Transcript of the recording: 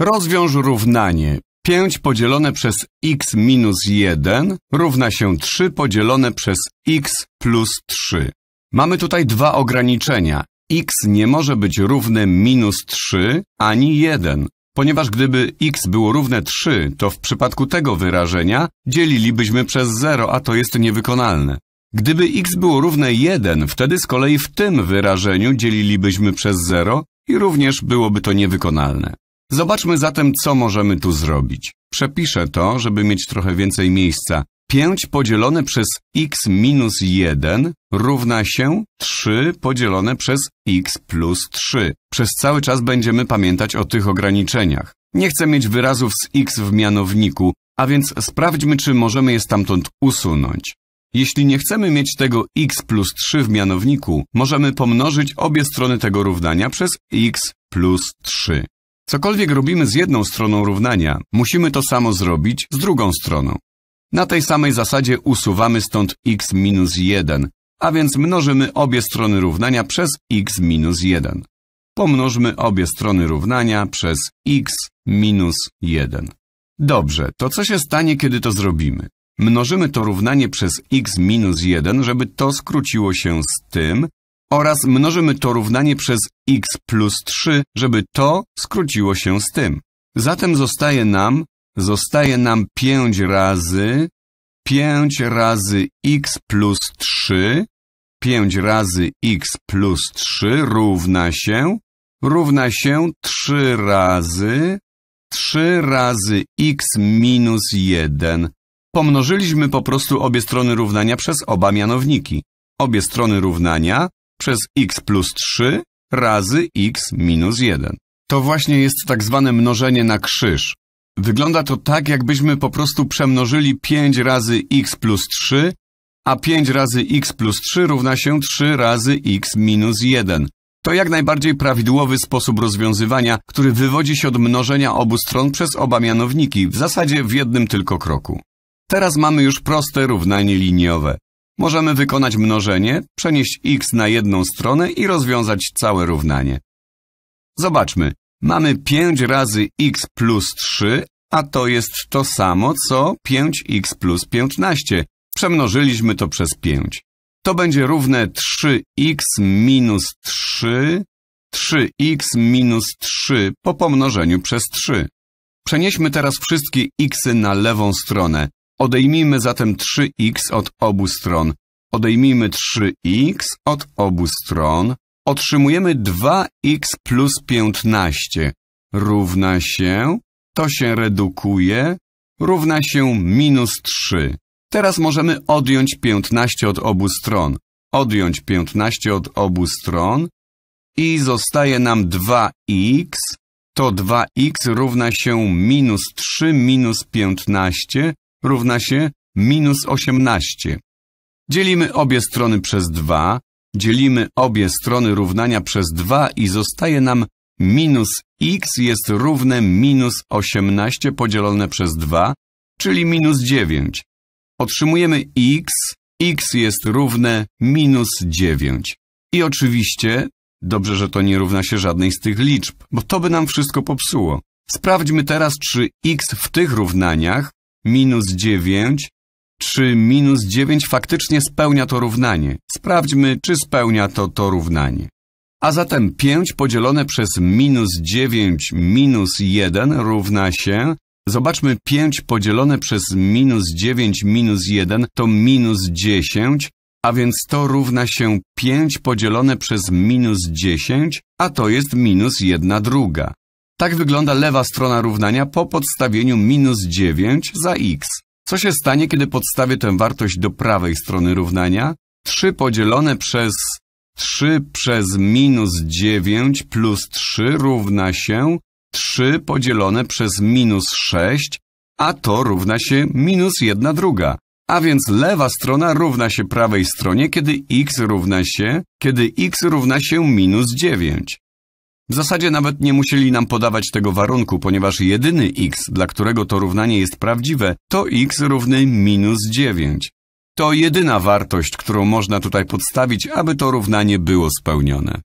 Rozwiąż równanie 5 podzielone przez x minus 1 równa się 3 podzielone przez x plus 3. Mamy tutaj dwa ograniczenia. x nie może być równe minus 3 ani 1, ponieważ gdyby x było równe 3, to w przypadku tego wyrażenia dzielilibyśmy przez 0, a to jest niewykonalne. Gdyby x było równe 1, wtedy z kolei w tym wyrażeniu dzielilibyśmy przez 0 i również byłoby to niewykonalne. Zobaczmy zatem, co możemy tu zrobić. Przepiszę to, żeby mieć trochę więcej miejsca. 5 podzielone przez x minus 1 równa się 3 podzielone przez x plus 3. Przez cały czas będziemy pamiętać o tych ograniczeniach. Nie chcę mieć wyrazów z x w mianowniku, a więc sprawdźmy, czy możemy je stamtąd usunąć. Jeśli nie chcemy mieć tego x plus 3 w mianowniku, możemy pomnożyć obie strony tego równania przez x plus 3. Cokolwiek robimy z jedną stroną równania, musimy to samo zrobić z drugą stroną. Na tej samej zasadzie usuwamy stąd x minus 1, a więc mnożymy obie strony równania przez x minus 1. Pomnożmy obie strony równania przez x minus 1. Dobrze, to co się stanie, kiedy to zrobimy? Mnożymy to równanie przez x minus 1, żeby to skróciło się z tym, oraz mnożymy to równanie przez x plus 3, żeby to skróciło się z tym. Zatem zostaje nam, zostaje nam 5 razy 5 razy x plus 3, 5 razy x plus 3 równa się, równa się 3 razy, 3 razy x minus 1. Pomnożyliśmy po prostu obie strony równania przez oba mianowniki. Obie strony równania przez x plus 3 razy x minus 1. To właśnie jest tak zwane mnożenie na krzyż. Wygląda to tak, jakbyśmy po prostu przemnożyli 5 razy x plus 3, a 5 razy x plus 3 równa się 3 razy x minus 1. To jak najbardziej prawidłowy sposób rozwiązywania, który wywodzi się od mnożenia obu stron przez oba mianowniki, w zasadzie w jednym tylko kroku. Teraz mamy już proste równanie liniowe. Możemy wykonać mnożenie, przenieść x na jedną stronę i rozwiązać całe równanie. Zobaczmy, mamy 5 razy x plus 3, a to jest to samo co 5x plus 15. Przemnożyliśmy to przez 5. To będzie równe 3x minus 3, 3x minus 3 po pomnożeniu przez 3. Przenieśmy teraz wszystkie xy na lewą stronę. Odejmijmy zatem 3x od obu stron. Odejmijmy 3x od obu stron. Otrzymujemy 2x plus 15 równa się, to się redukuje, równa się minus 3. Teraz możemy odjąć 15 od obu stron. Odjąć 15 od obu stron i zostaje nam 2x, to 2x równa się minus 3 minus 15, równa się minus 18. Dzielimy obie strony przez 2, dzielimy obie strony równania przez 2 i zostaje nam minus x jest równe minus 18 podzielone przez 2, czyli minus 9. Otrzymujemy x, x jest równe minus 9. I oczywiście, dobrze, że to nie równa się żadnej z tych liczb, bo to by nam wszystko popsuło. Sprawdźmy teraz, czy x w tych równaniach minus 9. Czy minus 9 faktycznie spełnia to równanie? Sprawdźmy, czy spełnia to to równanie. A zatem 5 podzielone przez minus 9 minus 1 równa się... Zobaczmy 5 podzielone przez minus 9 minus 1 to minus 10, a więc to równa się 5 podzielone przez minus 10, a to jest minus 1 druga. Tak wygląda lewa strona równania po podstawieniu minus 9 za x. Co się stanie, kiedy podstawię tę wartość do prawej strony równania? 3 podzielone przez 3 przez minus 9 plus 3 równa się 3 podzielone przez minus 6, a to równa się minus 1 druga. A więc lewa strona równa się prawej stronie, kiedy x równa się, kiedy x równa się minus 9. W zasadzie nawet nie musieli nam podawać tego warunku, ponieważ jedyny x, dla którego to równanie jest prawdziwe, to x równy minus 9. To jedyna wartość, którą można tutaj podstawić, aby to równanie było spełnione.